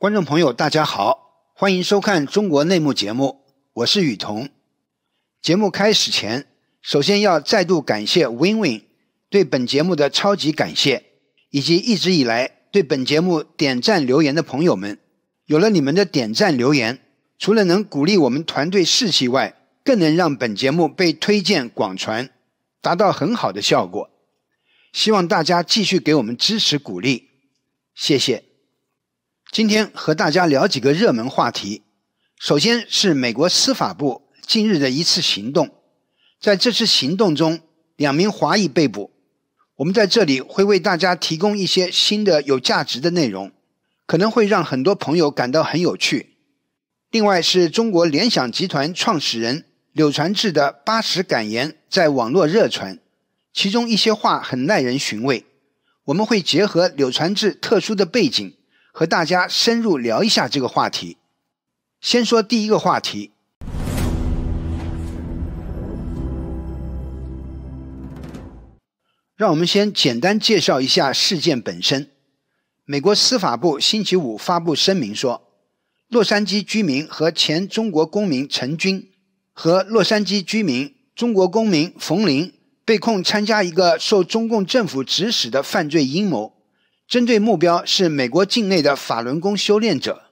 观众朋友，大家好，欢迎收看《中国内幕》节目，我是雨桐。节目开始前，首先要再度感谢 WinWin 对本节目的超级感谢，以及一直以来对本节目点赞留言的朋友们。有了你们的点赞留言，除了能鼓励我们团队士气外，更能让本节目被推荐广传，达到很好的效果。希望大家继续给我们支持鼓励，谢谢。今天和大家聊几个热门话题。首先是美国司法部近日的一次行动，在这次行动中，两名华裔被捕。我们在这里会为大家提供一些新的有价值的内容，可能会让很多朋友感到很有趣。另外，是中国联想集团创始人柳传志的八十感言在网络热传，其中一些话很耐人寻味。我们会结合柳传志特殊的背景。和大家深入聊一下这个话题。先说第一个话题，让我们先简单介绍一下事件本身。美国司法部星期五发布声明说，洛杉矶居民和前中国公民陈军和洛杉矶居民中国公民冯林被控参加一个受中共政府指使的犯罪阴谋。针对目标是美国境内的法轮功修炼者，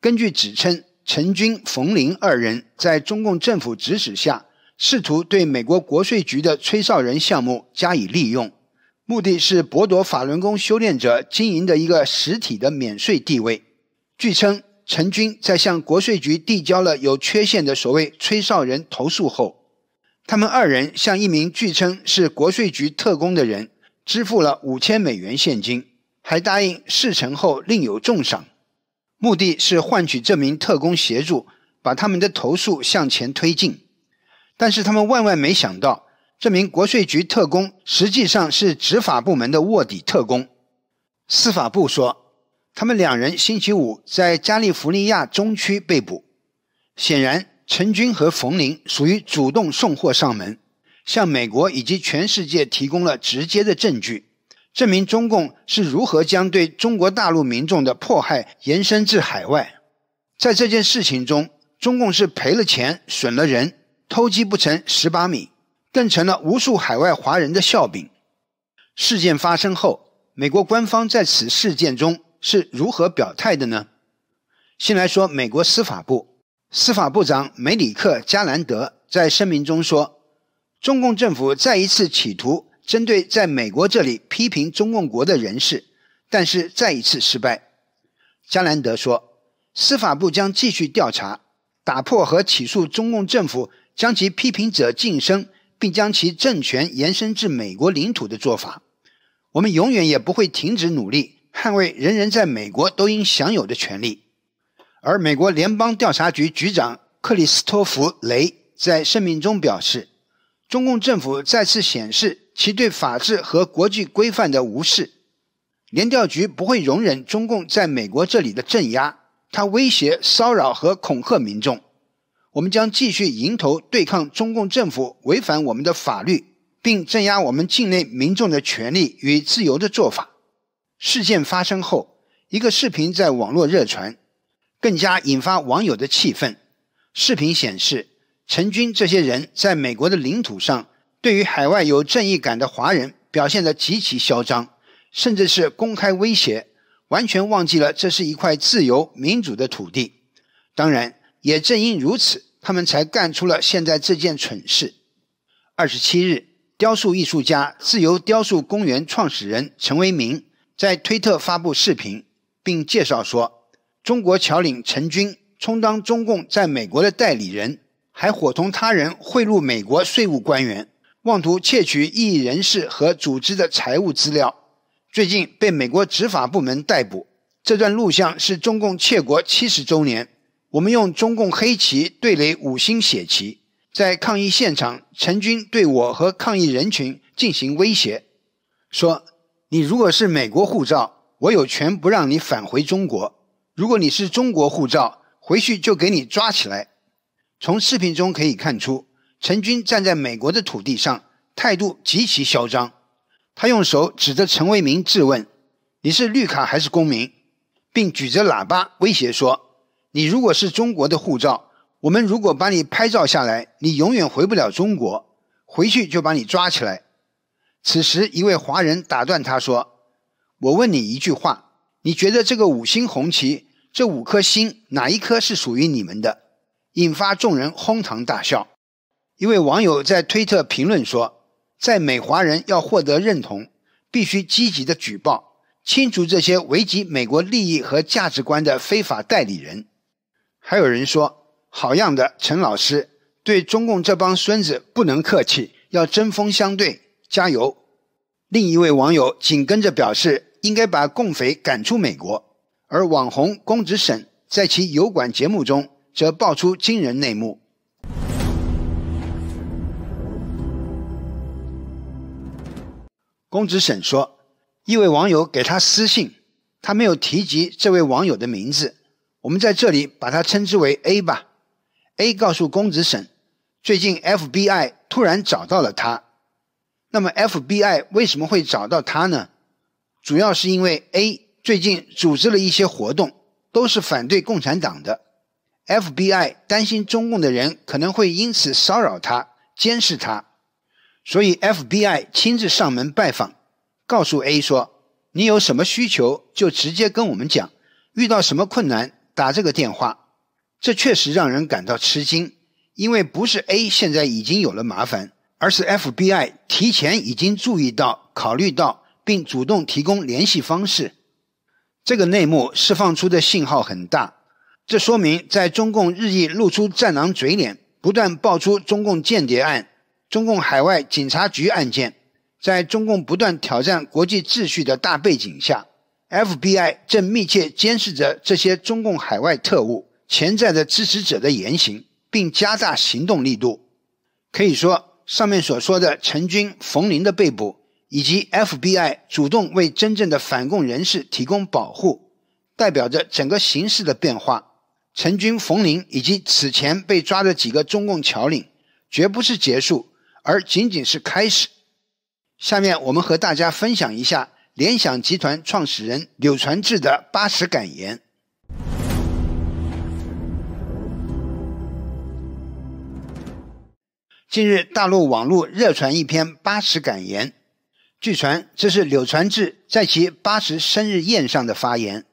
根据指称，陈军、冯林二人在中共政府指使下，试图对美国国税局的“吹哨人”项目加以利用，目的是剥夺法轮功修炼者经营的一个实体的免税地位。据称，陈军在向国税局递交了有缺陷的所谓“吹哨人”投诉后，他们二人向一名据称是国税局特工的人支付了五千美元现金。还答应事成后另有重赏，目的是换取这名特工协助把他们的投诉向前推进。但是他们万万没想到，这名国税局特工实际上是执法部门的卧底特工。司法部说，他们两人星期五在加利福尼亚中区被捕。显然，陈军和冯林属于主动送货上门，向美国以及全世界提供了直接的证据。证明中共是如何将对中国大陆民众的迫害延伸至海外。在这件事情中，中共是赔了钱、损了人，偷鸡不成蚀把米，更成了无数海外华人的笑柄。事件发生后，美国官方在此事件中是如何表态的呢？先来说美国司法部，司法部长梅里克·加兰德在声明中说：“中共政府再一次企图。”针对在美国这里批评中共国的人士，但是再一次失败，加兰德说：“司法部将继续调查，打破和起诉中共政府将其批评者晋升，并将其政权延伸至美国领土的做法。我们永远也不会停止努力捍卫人人在美国都应享有的权利。”而美国联邦调查局局长克里斯托弗·雷在声明中表示。中共政府再次显示其对法治和国际规范的无视。联调局不会容忍中共在美国这里的镇压，它威胁、骚扰和恐吓民众。我们将继续迎头对抗中共政府违反我们的法律，并镇压我们境内民众的权利与自由的做法。事件发生后，一个视频在网络热传，更加引发网友的气愤。视频显示。陈军这些人在美国的领土上，对于海外有正义感的华人表现得极其嚣张，甚至是公开威胁，完全忘记了这是一块自由民主的土地。当然，也正因如此，他们才干出了现在这件蠢事。二十七日，雕塑艺术家、自由雕塑公园创始人陈为民在推特发布视频，并介绍说，中国侨领陈军充当中共在美国的代理人。还伙同他人贿赂美国税务官员，妄图窃取异议人士和组织的财务资料。最近被美国执法部门逮捕。这段录像是中共窃国七十周年，我们用中共黑旗对垒五星血旗。在抗议现场，陈军对我和抗议人群进行威胁，说：“你如果是美国护照，我有权不让你返回中国；如果你是中国护照，回去就给你抓起来。”从视频中可以看出，陈军站在美国的土地上，态度极其嚣张。他用手指着陈为民质问：“你是绿卡还是公民？”并举着喇叭威胁说：“你如果是中国的护照，我们如果把你拍照下来，你永远回不了中国，回去就把你抓起来。”此时，一位华人打断他说：“我问你一句话，你觉得这个五星红旗，这五颗星哪一颗是属于你们的？”引发众人哄堂大笑。一位网友在推特评论说：“在美华人要获得认同，必须积极的举报清除这些危及美国利益和价值观的非法代理人。”还有人说：“好样的，陈老师，对中共这帮孙子不能客气，要针锋相对，加油！”另一位网友紧跟着表示：“应该把共匪赶出美国。”而网红公子沈在其油管节目中。则爆出惊人内幕。公子沈说，一位网友给他私信，他没有提及这位网友的名字，我们在这里把他称之为 A 吧。A 告诉公子沈，最近 FBI 突然找到了他。那么 FBI 为什么会找到他呢？主要是因为 A 最近组织了一些活动，都是反对共产党的。FBI 担心中共的人可能会因此骚扰他、监视他，所以 FBI 亲自上门拜访，告诉 A 说：“你有什么需求就直接跟我们讲，遇到什么困难打这个电话。”这确实让人感到吃惊，因为不是 A 现在已经有了麻烦，而是 FBI 提前已经注意到、考虑到，并主动提供联系方式。这个内幕释放出的信号很大。这说明，在中共日益露出“战狼”嘴脸、不断爆出中共间谍案、中共海外警察局案件，在中共不断挑战国际秩序的大背景下，FBI 正密切监视着这些中共海外特务、潜在的支持者的言行，并加大行动力度。可以说，上面所说的陈军、冯林的被捕，以及 FBI 主动为真正的反共人士提供保护，代表着整个形势的变化。陈军、冯林以及此前被抓的几个中共侨领，绝不是结束，而仅仅是开始。下面我们和大家分享一下联想集团创始人柳传志的八十感言。近日，大陆网络热传一篇八十感言，据传这是柳传志在其八十生日宴上的发言。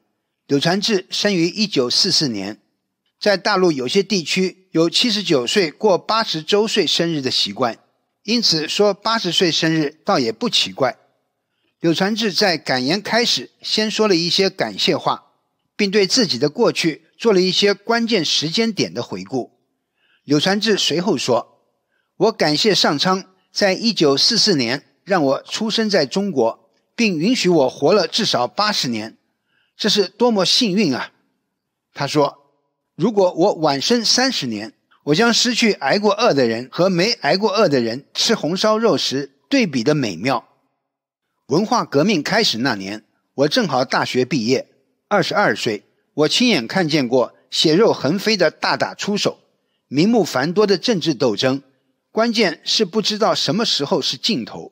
柳传志生于一九四四年。在大陆有些地区有七十九岁过八十周岁生日的习惯，因此说八十岁生日倒也不奇怪。柳传志在感言开始先说了一些感谢话，并对自己的过去做了一些关键时间点的回顾。柳传志随后说：“我感谢上苍，在一九四四年让我出生在中国，并允许我活了至少八十年，这是多么幸运啊！”他说。如果我晚生三十年，我将失去挨过饿的人和没挨过饿的人吃红烧肉时对比的美妙。文化革命开始那年，我正好大学毕业，二十二岁，我亲眼看见过血肉横飞的大打出手，名目繁多的政治斗争，关键是不知道什么时候是尽头。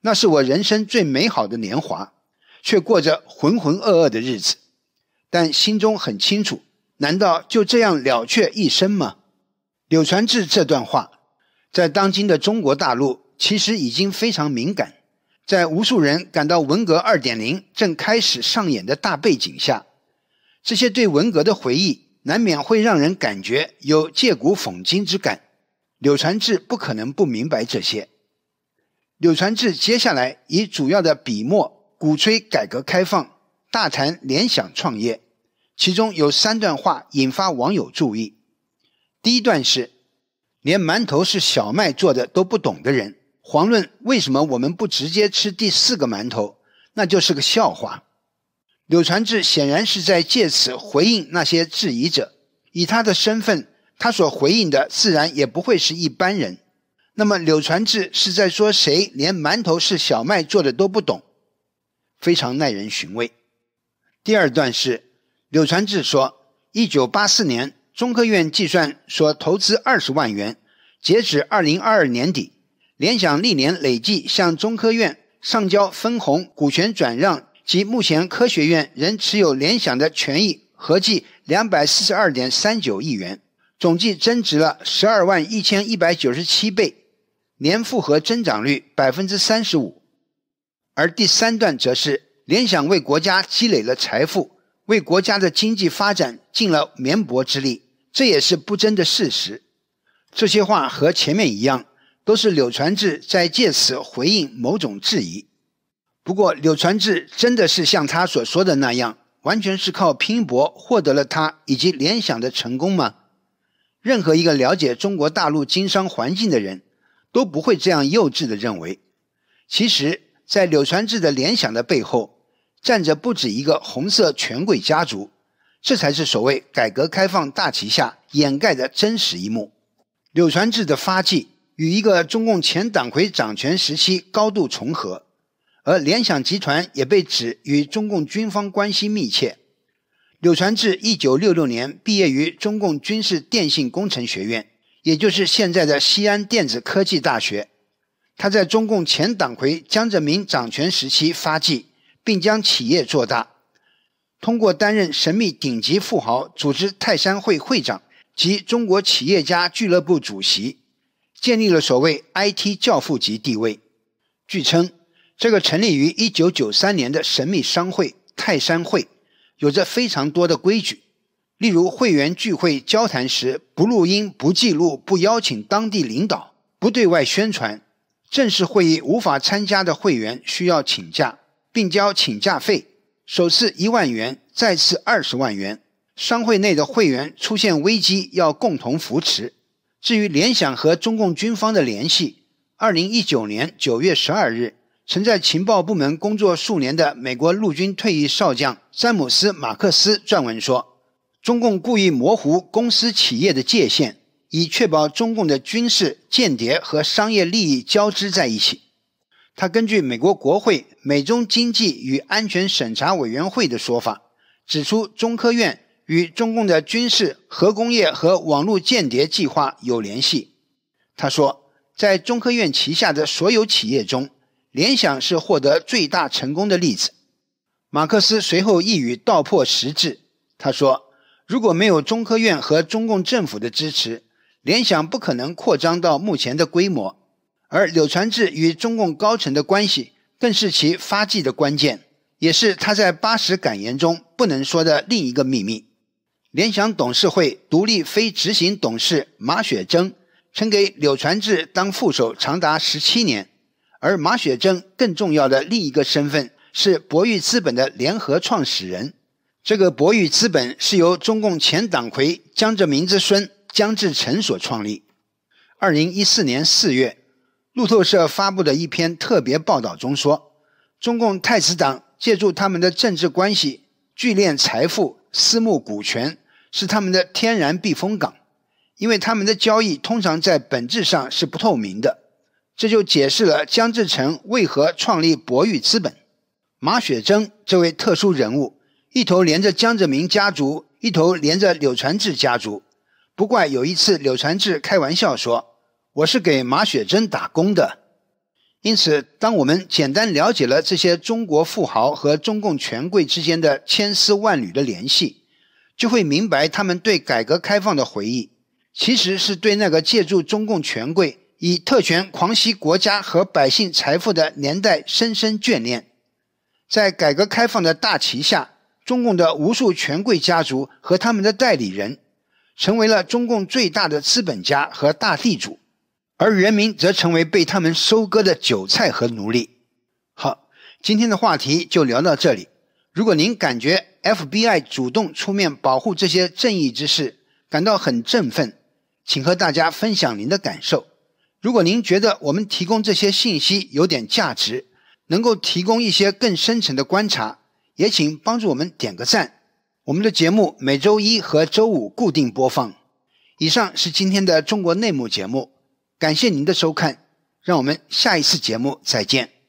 那是我人生最美好的年华，却过着浑浑噩噩的日子，但心中很清楚。难道就这样了却一生吗？柳传志这段话，在当今的中国大陆其实已经非常敏感。在无数人感到文革二点零正开始上演的大背景下，这些对文革的回忆难免会让人感觉有借古讽今之感。柳传志不可能不明白这些。柳传志接下来以主要的笔墨鼓吹改革开放，大谈联想创业。其中有三段话引发网友注意。第一段是，连馒头是小麦做的都不懂的人，遑论为什么我们不直接吃第四个馒头，那就是个笑话。柳传志显然是在借此回应那些质疑者。以他的身份，他所回应的自然也不会是一般人。那么柳传志是在说谁连馒头是小麦做的都不懂？非常耐人寻味。第二段是。柳传志说：“一九八四年，中科院计算所投资二十万元。截止二零二二年底，联想历年累计向中科院上交分红、股权转让及目前科学院仍持有联想的权益，合计两百四十二点三九亿元，总计增值了十二万一千一百九十七倍，年复合增长率百分之三十五。而第三段则是联想为国家积累了财富。”为国家的经济发展尽了绵薄之力，这也是不争的事实。这些话和前面一样，都是柳传志在借此回应某种质疑。不过，柳传志真的是像他所说的那样，完全是靠拼搏获得了他以及联想的成功吗？任何一个了解中国大陆经商环境的人，都不会这样幼稚的认为。其实，在柳传志的联想的背后，站着不止一个红色权贵家族，这才是所谓改革开放大旗下掩盖的真实一幕。柳传志的发迹与一个中共前党魁掌权时期高度重合，而联想集团也被指与中共军方关系密切。柳传志一九六六年毕业于中共军事电信工程学院，也就是现在的西安电子科技大学。他在中共前党魁江泽民掌权时期发迹。并将企业做大，通过担任神秘顶级富豪组织泰山会会长及中国企业家俱乐部主席，建立了所谓 IT 教父级地位。据称，这个成立于1993年的神秘商会泰山会，有着非常多的规矩，例如会员聚会交谈时不录音、不记录、不邀请当地领导、不对外宣传；正式会议无法参加的会员需要请假。并交请假费，首次一万元，再次二十万元。商会内的会员出现危机，要共同扶持。至于联想和中共军方的联系，二零一九年九月十二日，曾在情报部门工作数年的美国陆军退役少将詹姆斯·马克思撰文说：“中共故意模糊公司企业的界限，以确保中共的军事间谍和商业利益交织在一起。”他根据美国国会。美中经济与安全审查委员会的说法指出，中科院与中共的军事核工业和网络间谍计划有联系。他说，在中科院旗下的所有企业中，联想是获得最大成功的例子。马克思随后一语道破实质，他说：“如果没有中科院和中共政府的支持，联想不可能扩张到目前的规模。”而柳传志与中共高层的关系。更是其发迹的关键，也是他在八十感言中不能说的另一个秘密。联想董事会独立非执行董事马雪征曾给柳传志当副手长达十七年，而马雪征更重要的另一个身份是博裕资本的联合创始人。这个博裕资本是由中共前党魁江泽民之孙江志成所创立。二零一四年四月。路透社发布的一篇特别报道中说，中共太子党借助他们的政治关系聚敛财富、私募股权是他们的天然避风港，因为他们的交易通常在本质上是不透明的。这就解释了江志成为何创立博裕资本，马雪征这位特殊人物，一头连着江泽民家族，一头连着柳传志家族。不怪有一次柳传志开玩笑说。我是给马雪征打工的，因此，当我们简单了解了这些中国富豪和中共权贵之间的千丝万缕的联系，就会明白，他们对改革开放的回忆，其实是对那个借助中共权贵以特权狂吸国家和百姓财富的年代深深眷恋。在改革开放的大旗下，中共的无数权贵家族和他们的代理人，成为了中共最大的资本家和大地主。而人民则成为被他们收割的韭菜和奴隶。好，今天的话题就聊到这里。如果您感觉 FBI 主动出面保护这些正义之士，感到很振奋，请和大家分享您的感受。如果您觉得我们提供这些信息有点价值，能够提供一些更深层的观察，也请帮助我们点个赞。我们的节目每周一和周五固定播放。以上是今天的中国内幕节目。感谢您的收看，让我们下一次节目再见。